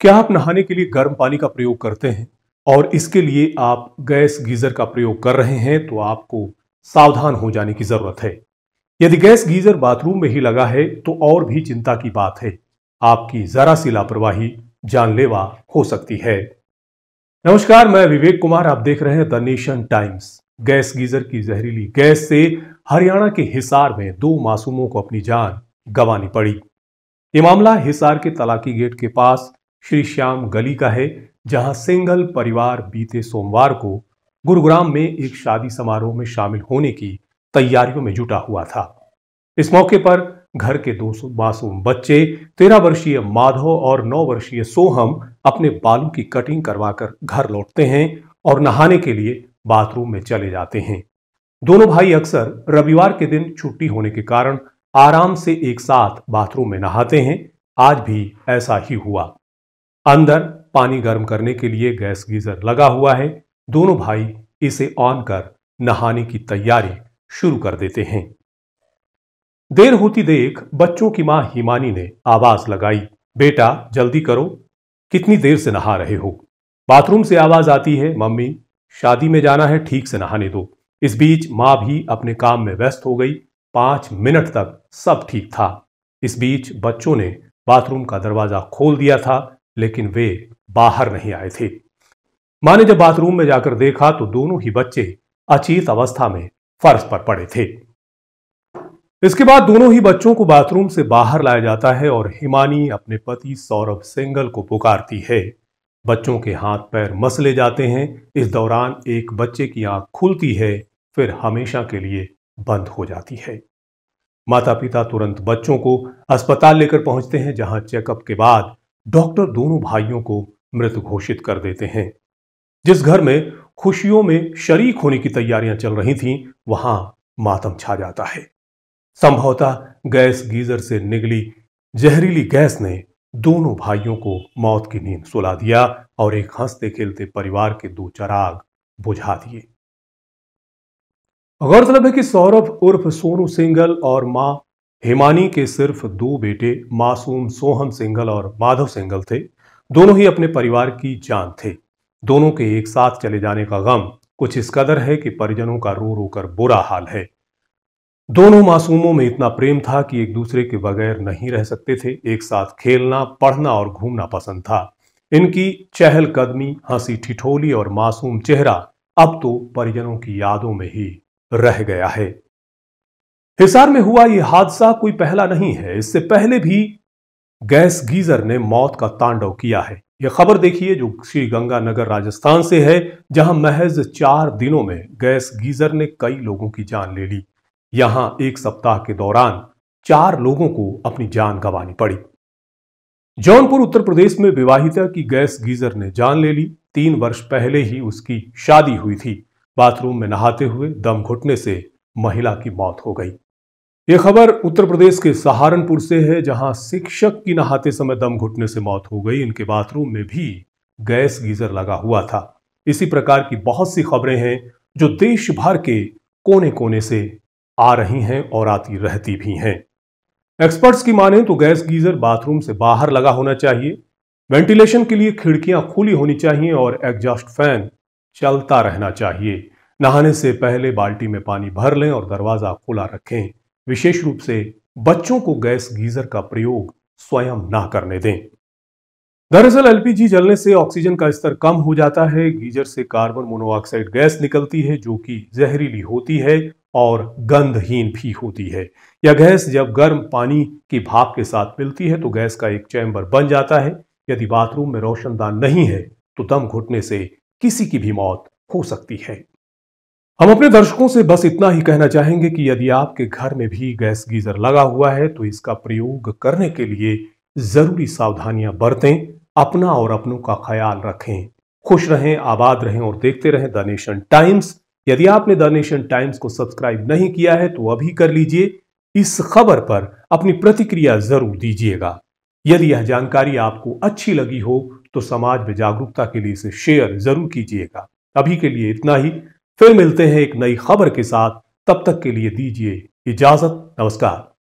क्या आप नहाने के लिए गर्म पानी का प्रयोग करते हैं और इसके लिए आप गैस गीजर का प्रयोग कर रहे हैं तो आपको सावधान हो जाने की जरूरत है यदि गैस गीजर बाथरूम में ही लगा है तो और भी चिंता की बात है आपकी जरा सी लापरवाही जानलेवा हो सकती है नमस्कार मैं विवेक कुमार आप देख रहे हैं The Nation Times gas geyser की जहरीली गैस से हरियाणा के हिसार में दो मासूमों को अपनी जान गंवानी पड़ी ये मामला हिसार के तलाकी गेट के पास श्री श्याम गली का है जहां सिंगल परिवार बीते सोमवार को गुरुग्राम में एक शादी समारोह में शामिल होने की तैयारियों में जुटा हुआ था इस मौके पर घर के दो मासूम बच्चे तेरह वर्षीय माधव और नौ वर्षीय सोहम अपने बालों की कटिंग करवाकर घर लौटते हैं और नहाने के लिए बाथरूम में चले जाते हैं दोनों भाई अक्सर रविवार के दिन छुट्टी होने के कारण आराम से एक साथ बाथरूम में नहाते हैं आज भी ऐसा ही हुआ अंदर पानी गर्म करने के लिए गैस गीजर लगा हुआ है दोनों भाई इसे ऑन कर नहाने की तैयारी शुरू कर देते हैं देर होती देख बच्चों की मां हिमानी ने आवाज लगाई बेटा जल्दी करो कितनी देर से नहा रहे हो बाथरूम से आवाज आती है मम्मी शादी में जाना है ठीक से नहाने दो इस बीच माँ भी अपने काम में व्यस्त हो गई पांच मिनट तक सब ठीक था इस बीच बच्चों ने बाथरूम का दरवाजा खोल दिया था लेकिन वे बाहर नहीं आए थे मां ने जब बाथरूम में जाकर देखा तो दोनों ही बच्चे अचीत अवस्था में फर्श पर पड़े थे इसके बाद दोनों ही बच्चों को बाथरूम से बाहर लाया जाता है और हिमानी अपने पति सौरभ सिंगल को पुकारती है बच्चों के हाथ पैर मसले जाते हैं इस दौरान एक बच्चे की आंख खुलती है फिर हमेशा के लिए बंद हो जाती है माता पिता तुरंत बच्चों को अस्पताल लेकर पहुंचते हैं जहां चेकअप के बाद डॉक्टर दोनों भाइयों को मृत घोषित कर देते हैं जिस घर में खुशियों में शरीक होने की तैयारियां चल रही थीं वहां मातम छा जाता है संभवतः गैस गीजर से निकली जहरीली गैस ने दोनों भाइयों को मौत की नींद सुला दिया और एक हंसते खेलते परिवार के दो चराग बुझा दिए गौरतलब है कि सौरभ उर्फ सोनू सिंगल और मां हिमानी के सिर्फ दो बेटे मासूम सोहम सिंगल और माधव सिंगल थे दोनों ही अपने परिवार की जान थे दोनों के एक साथ चले जाने का गम कुछ इस कदर है कि परिजनों का रो रो कर बुरा हाल है दोनों मासूमों में इतना प्रेम था कि एक दूसरे के बगैर नहीं रह सकते थे एक साथ खेलना पढ़ना और घूमना पसंद था इनकी चहलकदमी हंसी ठिठोली और मासूम चेहरा अब तो परिजनों की यादों में ही रह गया है हिसार में हुआ यह हादसा कोई पहला नहीं है इससे पहले भी गैस गीजर ने मौत का तांडव किया है यह खबर देखिए जो श्री गंगानगर राजस्थान से है जहां महज चार दिनों में गैस गीजर ने कई लोगों की जान ले ली यहां एक सप्ताह के दौरान चार लोगों को अपनी जान गंवानी पड़ी जौनपुर उत्तर प्रदेश में विवाहिता की गैस गीजर ने जान ले ली तीन वर्ष पहले ही उसकी शादी हुई थी बाथरूम में नहाते हुए दम घुटने से महिला की मौत हो गई ये खबर उत्तर प्रदेश के सहारनपुर से है जहां शिक्षक की नहाते समय दम घुटने से मौत हो गई इनके बाथरूम में भी गैस गीजर लगा हुआ था इसी प्रकार की बहुत सी खबरें हैं जो देश भर के कोने कोने से आ रही हैं और आती रहती भी हैं एक्सपर्ट्स की माने तो गैस गीजर बाथरूम से बाहर लगा होना चाहिए वेंटिलेशन के लिए खिड़कियां खुली होनी चाहिए और एग्जॉस्ट फैन चलता रहना चाहिए नहाने से पहले बाल्टी में पानी भर लें और दरवाजा खुला रखें विशेष रूप से बच्चों को गैस गीजर का प्रयोग स्वयं ना करने दें दरअसल एलपीजी जलने से ऑक्सीजन का स्तर कम हो जाता है गीजर से कार्बन मोनोऑक्साइड गैस निकलती है जो कि जहरीली होती है और गंधहीन भी होती है यह गैस जब गर्म पानी की भाप के साथ मिलती है तो गैस का एक चैम्बर बन जाता है यदि बाथरूम में रोशनदान नहीं है तो दम घुटने से किसी की भी मौत हो सकती है हम अपने दर्शकों से बस इतना ही कहना चाहेंगे कि यदि आपके घर में भी गैस गीजर लगा हुआ है तो इसका प्रयोग करने के लिए जरूरी सावधानियां बरतें अपना और अपनों का ख्याल रखें खुश रहें आबाद रहें और देखते रहें द नेशन टाइम्स यदि आपने द नेशन टाइम्स को सब्सक्राइब नहीं किया है तो अभी कर लीजिए इस खबर पर अपनी प्रतिक्रिया जरूर दीजिएगा यदि यह जानकारी आपको अच्छी लगी हो तो समाज में जागरूकता के लिए इसे शेयर जरूर कीजिएगा अभी के लिए इतना ही फिर मिलते हैं एक नई खबर के साथ तब तक के लिए दीजिए इजाजत नमस्कार